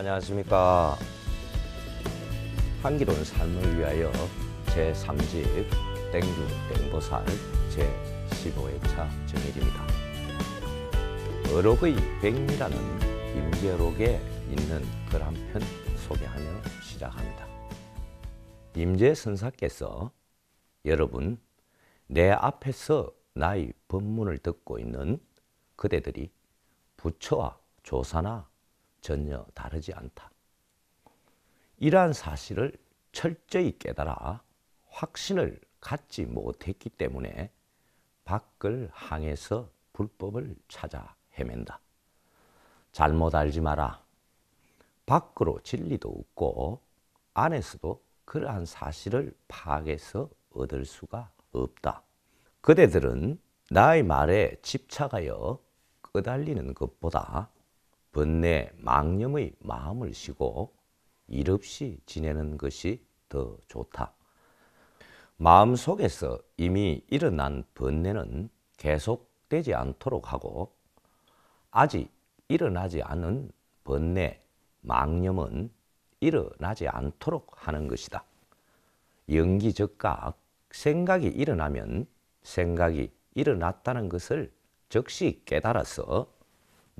안녕하십니까. 한기로운 삶을 위하여 제3집 땡주 땡보살 제15회차 정일입니다. 어록의 백미라는 임재록에 있는 글한편 소개하며 시작합니다. 임재 선사께서 여러분 내 앞에서 나의 법문을 듣고 있는 그대들이 부처와 조사나 전혀 다르지 않다. 이러한 사실을 철저히 깨달아 확신을 갖지 못했기 때문에 밖을 항해서 불법을 찾아 헤맨다. 잘못 알지 마라. 밖으로 진리도 없고 안에서도 그러한 사실을 파악해서 얻을 수가 없다. 그대들은 나의 말에 집착하여 끄달리는 것보다 번뇌, 망념의 마음을 쉬고 일 없이 지내는 것이 더 좋다. 마음 속에서 이미 일어난 번뇌는 계속되지 않도록 하고 아직 일어나지 않은 번뇌, 망념은 일어나지 않도록 하는 것이다. 연기적각, 생각이 일어나면 생각이 일어났다는 것을 즉시 깨달아서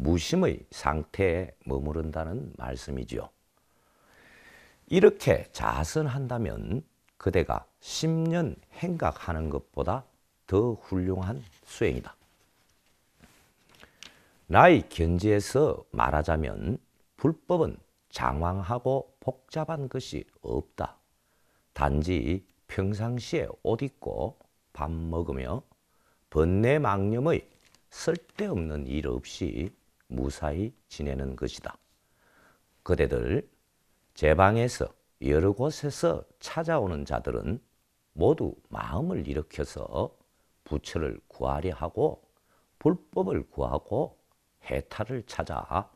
무심의 상태에 머무른다는 말씀이지요. 이렇게 자선한다면 그대가 10년 행각하는 것보다 더 훌륭한 수행이다. 나의 견지에서 말하자면 불법은 장황하고 복잡한 것이 없다. 단지 평상시에 옷 입고 밥 먹으며 번뇌 망념의 쓸데없는 일 없이 무사히 지내는 것이다. 그대들 제 방에서 여러 곳에서 찾아오는 자들은 모두 마음을 일으켜서 부처를 구하려 하고 불법을 구하고 해탈을 찾아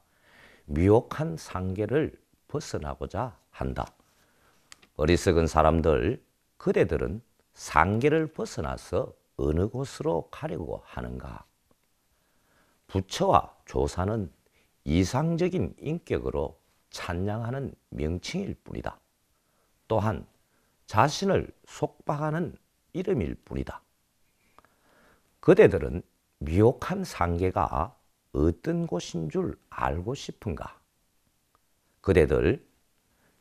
미혹한 상계를 벗어나고자 한다. 어리석은 사람들, 그대들은 상계를 벗어나서 어느 곳으로 가려고 하는가? 부처와 조사는 이상적인 인격으로 찬양하는 명칭일 뿐이다. 또한 자신을 속박하는 이름일 뿐이다. 그대들은 미혹한 상계가 어떤 곳인 줄 알고 싶은가? 그대들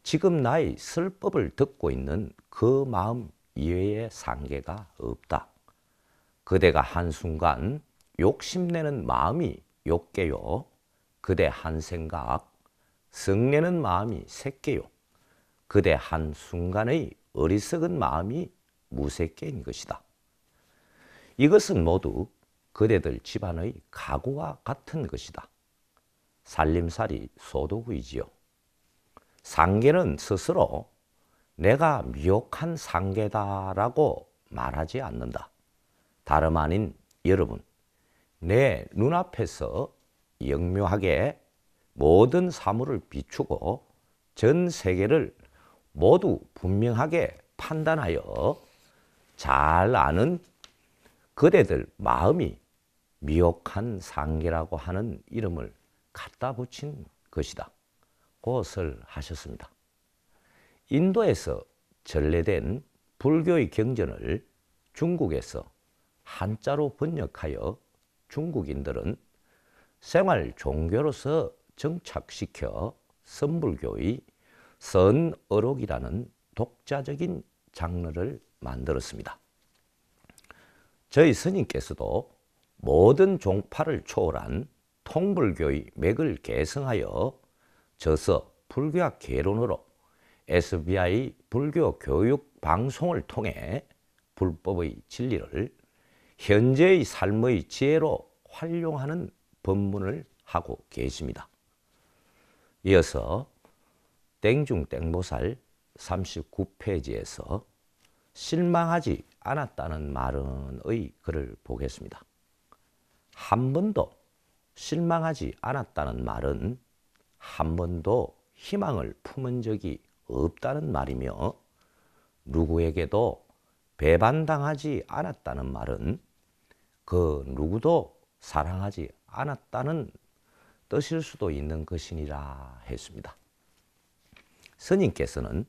지금 나의 설법을 듣고 있는 그 마음 이외의 상계가 없다. 그대가 한순간 욕심내는 마음이 욕개요. 그대 한 생각. 성내는 마음이 새끼요. 그대 한 순간의 어리석은 마음이 무색개인 것이다. 이것은 모두 그대들 집안의 가구와 같은 것이다. 살림살이 소도구이지요. 상계는 스스로 내가 미혹한 상계다라고 말하지 않는다. 다름 아닌 여러분, 내 눈앞에서 영묘하게 모든 사물을 비추고 전 세계를 모두 분명하게 판단하여 잘 아는 그대들 마음이 미혹한 상계라고 하는 이름을 갖다 붙인 것이다. 고설 하셨습니다. 인도에서 전래된 불교의 경전을 중국에서 한자로 번역하여 중국인들은 생활 종교로서 정착시켜 선불교의 선어록이라는 독자적인 장르를 만들었습니다. 저희 스님께서도 모든 종파를 초월한 통불교의 맥을 계승하여 저서 불교학 개론으로 SBI 불교 교육 방송을 통해 불법의 진리를 현재의 삶의 지혜로 활용하는 법문을 하고 계십니다. 이어서 땡중 땡보살 39페이지에서 실망하지 않았다는 말은의 글을 보겠습니다. 한 번도 실망하지 않았다는 말은 한 번도 희망을 품은 적이 없다는 말이며 누구에게도 배반당하지 않았다는 말은 그 누구도 사랑하지 않았다는 뜻일 수도 있는 것이니라 했습니다. 스님께서는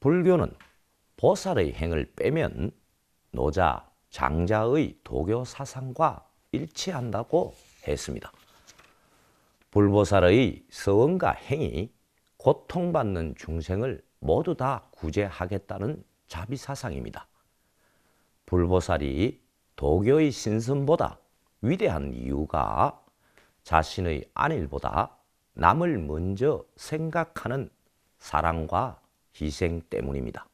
불교는 보살의 행을 빼면 노자, 장자의 도교 사상과 일치한다고 했습니다. 불보살의 서원과 행이 고통받는 중생을 모두 다 구제하겠다는 자비사상입니다. 불보살이 도교의 신선보다 위대한 이유가 자신의 안일보다 남을 먼저 생각하는 사랑과 희생 때문입니다.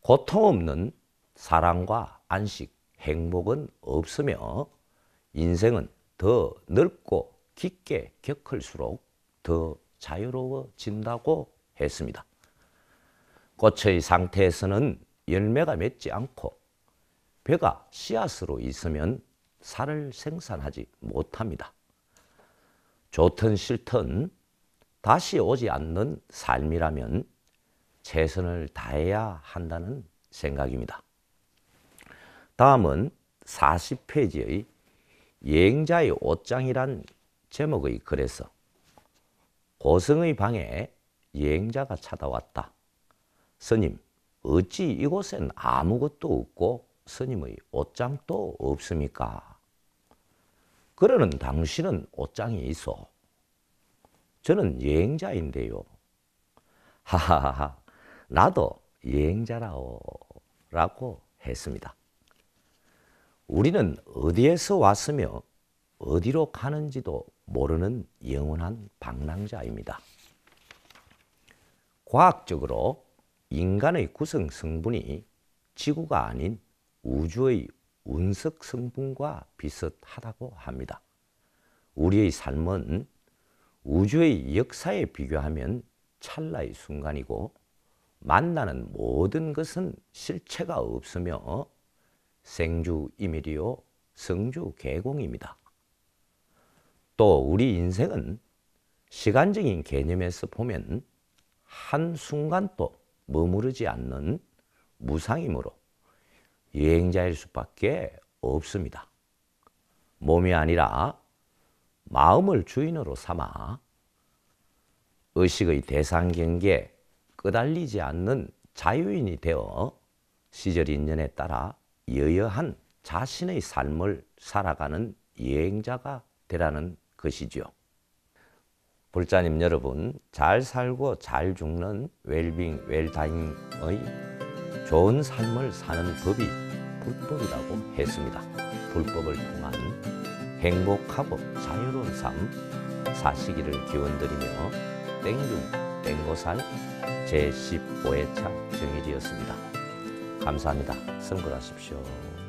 고통 없는 사랑과 안식, 행복은 없으며 인생은 더 넓고 깊게 겪을수록 더 자유로워진다고 했습니다. 꽃의 상태에서는 열매가 맺지 않고 배가 씨앗으로 있으면 살을 생산하지 못합니다. 좋든 싫든 다시 오지 않는 삶이라면 최선을 다해야 한다는 생각입니다. 다음은 40페이지의 예행자의 옷장이란 제목의 글에서 고성의 방에 예행자가 찾아왔다. 스님, 어찌 이곳엔 아무것도 없고 스님의 옷장도 없습니까? 그러는 당신은 옷장이 있어. 저는 여행자인데요. 하하하, 나도 여행자라오. 라고 했습니다. 우리는 어디에서 왔으며 어디로 가는지도 모르는 영원한 방랑자입니다. 과학적으로 인간의 구성 성분이 지구가 아닌 우주의 운석 성분과 비슷하다고 합니다. 우리의 삶은 우주의 역사에 비교하면 찰나의 순간이고 만나는 모든 것은 실체가 없으며 생주 이밀이요 성주 개공입니다. 또 우리 인생은 시간적인 개념에서 보면 한순간도 머무르지 않는 무상이므로 여행자일 수밖에 없습니다. 몸이 아니라 마음을 주인으로 삼아 의식의 대상 경계에 끄달리지 않는 자유인이 되어 시절 인연에 따라 여여한 자신의 삶을 살아가는 여행자가 되라는 것이지요. 불자님 여러분, 잘 살고 잘 죽는 웰빙 웰다잉의 좋은 삶을 사는 법이 불법이라고 했습니다. 불법을 통한 행복하고 자유로운 삶, 사시기를 기원드리며 땡중 땡고살 제15회차 정일이었습니다. 감사합니다. 선물하십시오.